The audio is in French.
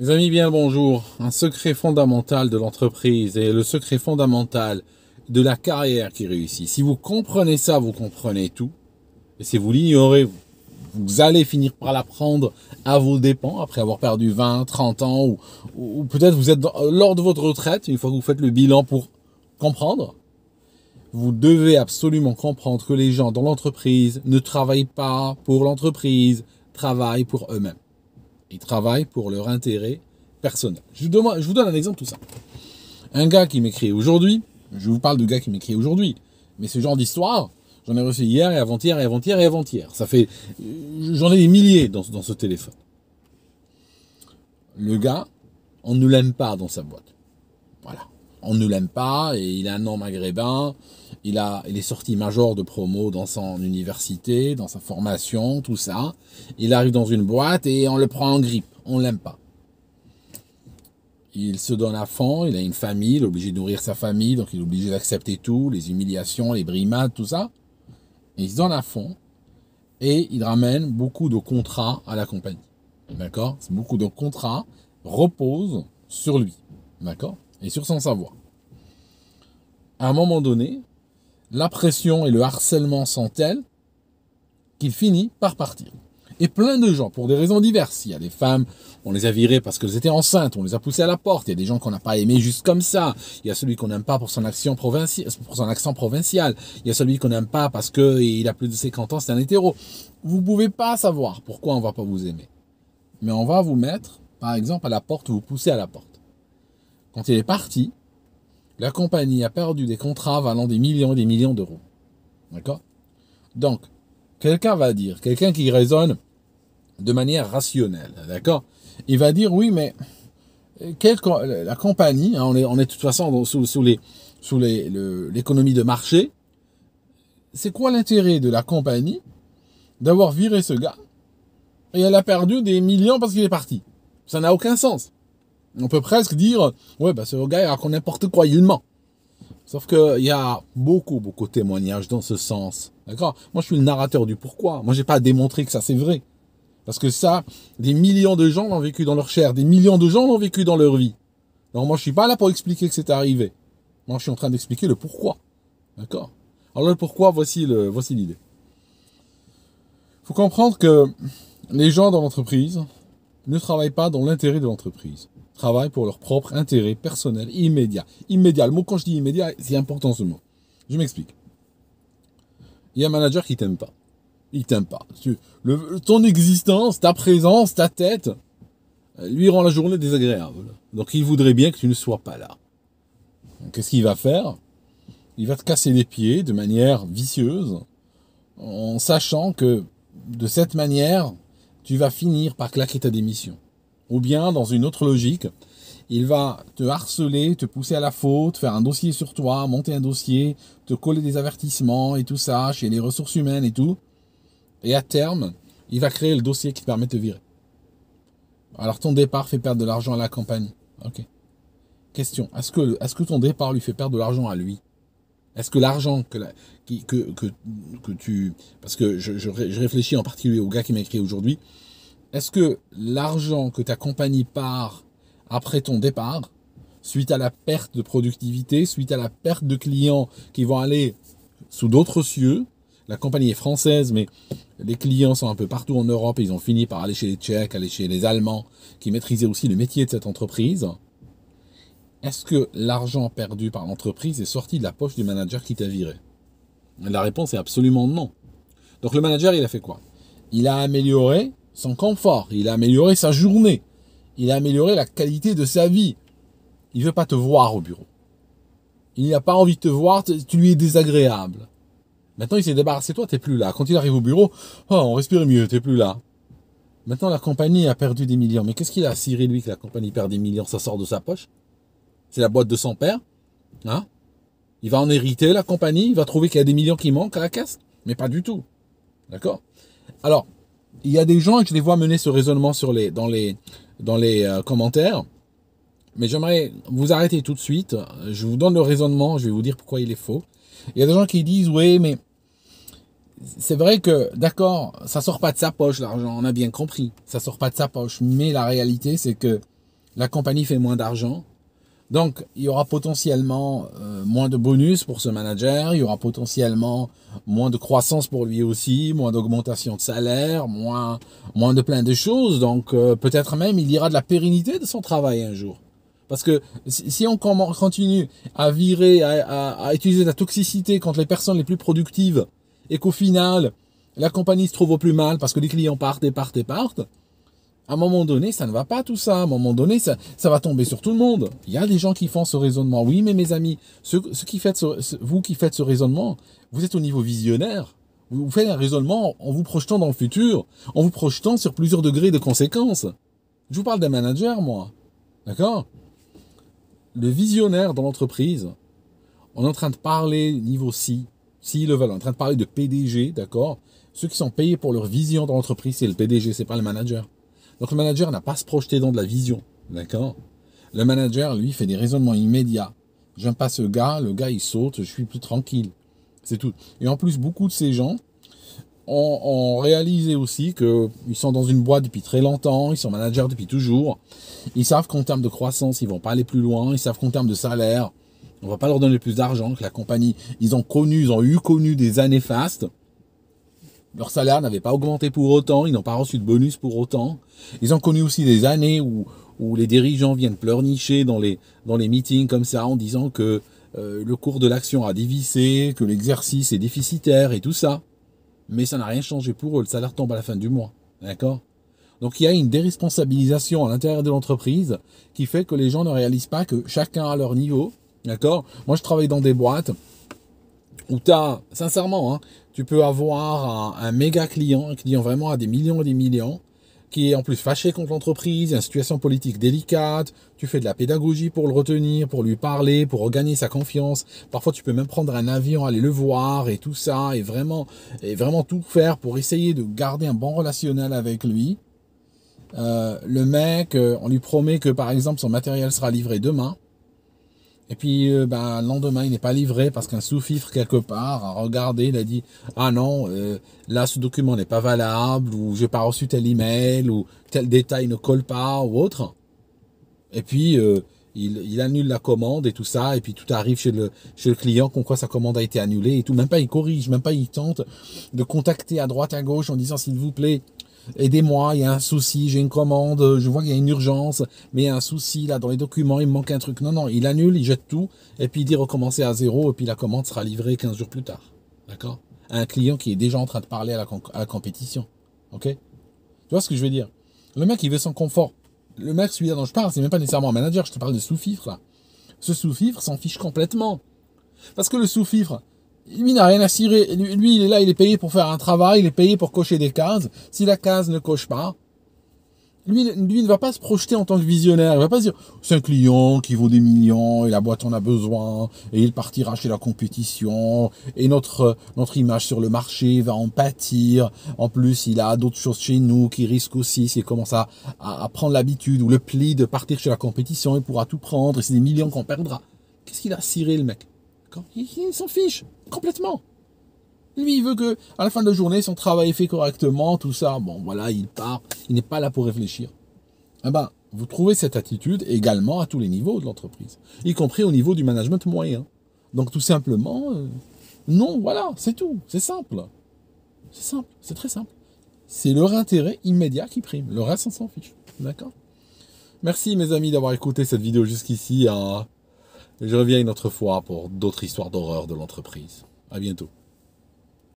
Mes amis, bien bonjour. Un secret fondamental de l'entreprise et le secret fondamental de la carrière qui réussit. Si vous comprenez ça, vous comprenez tout. Et si vous l'ignorez, vous allez finir par l'apprendre à vos dépens après avoir perdu 20, 30 ans ou, peut-être vous êtes lors de votre retraite, une fois que vous faites le bilan pour comprendre. Vous devez absolument comprendre que les gens dans l'entreprise ne travaillent pas pour l'entreprise, travaillent pour eux-mêmes. Ils travaillent pour leur intérêt personnel. Je vous, donne un exemple tout simple. Un gars qui m'écrit aujourd'hui, je vous parle de gars qui m'écrit aujourd'hui, mais ce genre d'histoire, j'en ai reçu hier et avant-hier et avant-hier et avant-hier. Ça fait, euh, j'en ai des milliers dans, dans ce téléphone. Le gars, on ne l'aime pas dans sa boîte. Voilà on ne l'aime pas et il a un nom maghrébin. Il, a, est sorti major de promo dans son université, dans sa formation, tout ça. Il arrive dans une boîte et on le prend en grippe. On l'aime pas. Il se donne à fond, il a une famille, il est obligé de nourrir sa famille, donc il est obligé d'accepter tout, les humiliations, les brimades, tout ça. il se donne à fond et il ramène beaucoup de contrats à la compagnie. D'accord Beaucoup de contrats reposent sur lui. D'accord Et sur son savoir à un moment donné, la pression et le harcèlement sont tels qu'il finit par partir. Et plein de gens, pour des raisons diverses. Il y a des femmes, on les a virées parce qu'elles étaient enceintes, on les a poussées à la porte. Il y a des gens qu'on n'a pas aimés juste comme ça. Il y a celui qu'on n'aime pas pour son, accent provincial. Il y a celui qu'on n'aime pas parce qu'il a plus de 50 ans, c'est un hétéro. Vous ne pouvez pas savoir pourquoi on va pas vous aimer. Mais on va vous mettre, par exemple, à la porte, ou vous pousser à la porte. Quand il est parti, la compagnie a perdu des contrats valant des millions et des millions d'euros. D'accord Donc, quelqu'un va dire, quelqu'un qui raisonne de manière rationnelle, d'accord Il va dire, oui, mais euh, la compagnie, hein, on, est, est de toute façon sous, sous, les, sous l'économie les, l'économie de marché, c'est quoi l'intérêt de la compagnie d'avoir viré ce gars et elle a perdu des millions parce qu'il est parti Ça n'a aucun sens on peut presque dire, ouais, bah, ce gars, il n'importe quoi, il ment. Sauf il y a beaucoup, beaucoup de témoignages dans ce sens. D'accord Moi, je suis le narrateur du pourquoi. Moi, j'ai pas à démontrer que ça, c'est vrai. Parce que ça, des millions de gens l'ont vécu dans leur chair. Des millions de gens l'ont vécu dans leur vie. Donc, moi, je suis pas là pour expliquer que c'est arrivé. Moi, je suis en train d'expliquer le pourquoi. D'accord Alors, le pourquoi, voici le, voici l'idée. Faut comprendre que les gens dans l'entreprise ne travaillent pas dans l'intérêt de l'entreprise travaillent pour leur propre intérêt personnel immédiat. Immédiat, le mot quand je dis immédiat, c'est important ce mot. Je m'explique. Il y a un manager qui t'aime pas. Il t'aime pas. ton existence, ta présence, ta tête, lui rend la journée désagréable. Donc il voudrait bien que tu ne sois pas là. Qu'est-ce qu'il va faire Il va te casser les pieds de manière vicieuse, en sachant que de cette manière, tu vas finir par claquer ta démission. Ou bien, dans une autre logique, il va te harceler, te pousser à la faute, faire un dossier sur toi, monter un dossier, te coller des avertissements et tout ça, chez les ressources humaines et tout. Et à terme, il va créer le dossier qui te permet de te virer. Alors ton départ fait perdre de l'argent à la campagne. Ok. Question. Est-ce que, est que ton départ lui fait perdre de l'argent à lui Est-ce que l'argent que, que, tu... Parce que je, je réfléchis en particulier au gars qui m'a écrit aujourd'hui est-ce que l'argent que ta compagnie part après ton départ, suite à la perte de productivité, suite à la perte de clients qui vont aller sous d'autres cieux, la compagnie est française, mais les clients sont un peu partout en Europe et ils ont fini par aller chez les Tchèques, aller chez les Allemands, qui maîtrisaient aussi le métier de cette entreprise. Est-ce que l'argent perdu par l'entreprise est sorti de la poche du manager qui t'a viré La réponse est absolument non. Donc le manager, il a fait quoi Il a amélioré son confort, il a amélioré sa journée, il a amélioré la qualité de sa vie. Il ne veut pas te voir au bureau. Il n'a pas envie de te voir, tu lui es désagréable. Maintenant, il s'est débarrassé de toi, t'es plus là. Quand il arrive au bureau, oh, on respire mieux, tu t'es plus là. Maintenant, la compagnie a perdu des millions. Mais qu'est-ce qu'il a à cirer, lui, que la compagnie perd des millions Ça sort de sa poche C'est la boîte de son père hein Il va en hériter, la compagnie Il va trouver qu'il y a des millions qui manquent à la caisse Mais pas du tout. D'accord Alors, il y a des gens, je les vois mener ce raisonnement sur les, dans les, dans les euh, commentaires. Mais j'aimerais vous arrêter tout de suite. Je vous donne le raisonnement, je vais vous dire pourquoi il est faux. Il y a des gens qui disent, oui, mais c'est vrai que, d'accord, ça sort pas de sa poche, l'argent, on a bien compris. Ça sort pas de sa poche. Mais la réalité, c'est que la compagnie fait moins d'argent. Donc, il y aura potentiellement euh, moins de bonus pour ce manager, il y aura potentiellement moins de croissance pour lui aussi, moins d'augmentation de salaire, moins, moins de plein de choses. Donc, euh, peut-être même, il ira de la pérennité de son travail un jour. Parce que si on continue à virer, à, utiliser la toxicité contre les personnes les plus productives, et qu'au final, la compagnie se trouve au plus mal parce que les clients partent et partent et partent, à un moment donné, ça ne va pas tout ça. À un moment donné, ça, va tomber sur tout le monde. Il y a des gens qui font ce raisonnement. Oui, mais mes amis, ce qui faites vous qui faites ce raisonnement, vous êtes au niveau visionnaire. Vous faites un raisonnement en vous projetant dans le futur, en vous projetant sur plusieurs degrés de conséquences. Je vous parle d'un manager, moi. D'accord Le visionnaire dans l'entreprise, on est en train de parler niveau si, si le veulent, on est en train de parler de PDG, d'accord Ceux qui sont payés pour leur vision dans l'entreprise, c'est le PDG, c'est pas le manager. Donc manager n'a pas se projeter dans de la vision, d'accord Le manager, lui, fait des raisonnements immédiats. J'aime pas ce gars, le gars il saute, je suis plus tranquille. C'est tout. Et en plus, beaucoup de ces gens ont, réalisé aussi qu'ils sont dans une boîte depuis très longtemps, ils sont managers depuis toujours. Ils savent qu'en termes de croissance, ils vont pas aller plus loin. Ils savent qu'en termes de salaire, on va pas leur donner plus d'argent que la compagnie. Ils ont connu, ils ont eu connu des années fastes. Leur salaire n'avait pas augmenté pour autant, ils n'ont pas reçu de bonus pour autant. Ils ont connu aussi des années où, les dirigeants viennent pleurnicher dans les, dans les meetings comme ça en disant que euh, le cours de l'action a dévissé, que l'exercice est déficitaire et tout ça. Mais ça n'a rien changé pour eux, le salaire tombe à la fin du mois. D'accord Donc il y a une déresponsabilisation à l'intérieur de l'entreprise qui fait que les gens ne réalisent pas que chacun a leur niveau. D'accord Moi je travaille dans des boîtes où tu as, sincèrement, hein, tu peux avoir un, méga client, un client vraiment à des millions et des millions, qui est en plus fâché contre l'entreprise, une situation politique délicate, tu fais de la pédagogie pour le retenir, pour lui parler, pour regagner sa confiance. Parfois, tu peux même prendre un avion, aller le voir et tout ça, et vraiment, vraiment tout faire pour essayer de garder un bon relationnel avec lui. Euh, le mec, euh, on lui promet que par exemple son matériel sera livré demain. Et puis, euh, ben le lendemain, il n'est pas livré parce qu'un sous-fifre quelque part a regardé, il a dit Ah non, euh, là, ce document n'est pas valable, ou j'ai pas reçu tel email, ou tel détail ne colle pas, ou autre. Et puis, euh, il, annule la commande et tout ça, et puis tout arrive chez le, chez le client, qu'on croit sa commande a été annulée et tout. Même pas, il corrige, même pas, il tente de contacter à droite, à gauche en disant S'il vous plaît, aidez-moi, il y a un souci, j'ai une commande, je vois qu'il y a une urgence, mais il y a un souci là dans les documents, il me manque un truc. Non, non, il annule, il jette tout, et puis il dit recommencer à zéro, et puis la commande sera livrée 15 jours plus tard. D'accord un client qui est déjà en train de parler à la, compétition. Ok Tu vois ce que je veux dire Le mec, il veut son confort. Le mec, celui-là dont je parle, c'est même pas nécessairement un manager, je te parle de sous-fifre là. Ce sous-fifre s'en fiche complètement. Parce que le sous-fifre, lui n'a rien à cirer. Lui, il est là, il est payé pour faire un travail, il est payé pour cocher des cases. Si la case ne coche pas, lui, lui ne va pas se projeter en tant que visionnaire. Il va pas dire, c'est un client qui vaut des millions et la boîte en a besoin et il partira chez la compétition et notre, notre image sur le marché va en pâtir. En plus, il a d'autres choses chez nous qui risquent aussi s'il commence à, à, à prendre l'habitude ou le pli de partir chez la compétition. Il pourra tout prendre et c'est des millions qu'on perdra. Qu'est-ce qu'il a ciré, le mec? Il, s'en fiche complètement. Lui, il veut que, à la fin de la journée, son travail est fait correctement, tout ça. Bon, voilà, il part. Il n'est pas là pour réfléchir. Eh ben, vous trouvez cette attitude également à tous les niveaux de l'entreprise, y compris au niveau du management moyen. Donc, tout simplement, euh, non, voilà, c'est tout. C'est simple. C'est simple. C'est très simple. C'est leur intérêt immédiat qui prime. Le reste, on s'en fiche. D'accord Merci, mes amis, d'avoir écouté cette vidéo jusqu'ici. Ah. Je reviens une autre fois pour d'autres histoires d'horreur de l'entreprise. À bientôt.